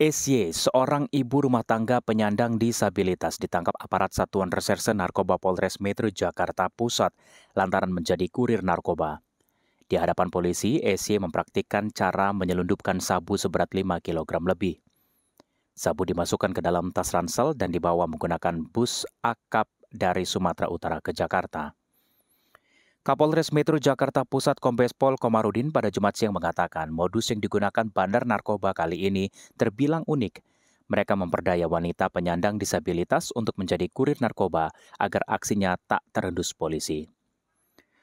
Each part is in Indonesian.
SY, seorang ibu rumah tangga penyandang disabilitas ditangkap aparat Satuan Reserse Narkoba Polres Metro Jakarta Pusat lantaran menjadi kurir narkoba. Di hadapan polisi, SY mempraktikkan cara menyelundupkan sabu seberat 5 kg lebih. Sabu dimasukkan ke dalam tas ransel dan dibawa menggunakan bus akap dari Sumatera Utara ke Jakarta. Kapolres Metro Jakarta Pusat Kombes Pol Komarudin pada Jumat siang mengatakan modus yang digunakan bandar narkoba kali ini terbilang unik. Mereka memperdaya wanita penyandang disabilitas untuk menjadi kurir narkoba agar aksinya tak terendus polisi.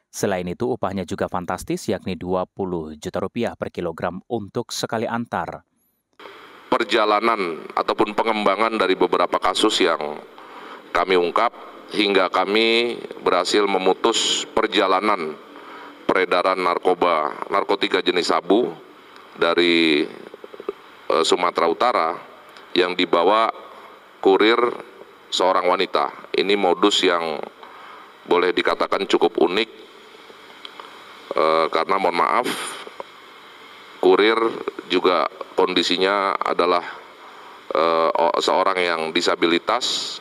Selain itu, upahnya juga fantastis yakni 20 juta rupiah per kilogram untuk sekali antar. Perjalanan ataupun pengembangan dari beberapa kasus yang kami ungkap hingga kami berhasil memutus perjalanan peredaran narkoba, narkotika jenis sabu dari eh, Sumatera Utara yang dibawa kurir seorang wanita. Ini modus yang boleh dikatakan cukup unik eh, karena mohon maaf kurir juga kondisinya adalah eh, seorang yang disabilitas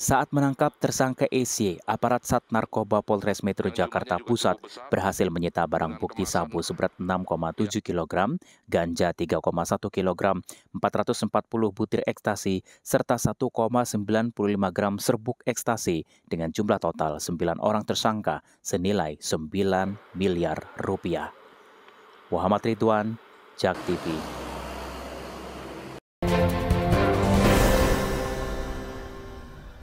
saat menangkap tersangka EC, aparat Sat Narkoba Polres Metro Jakarta Pusat berhasil menyita barang bukti sabu seberat 6,7 kg, iya. ganja 3,1 kg, 440 butir ekstasi, serta 1,95 gram serbuk ekstasi dengan jumlah total 9 orang tersangka senilai 9 miliar rupiah. Muhammad Ridwan, Jak TV.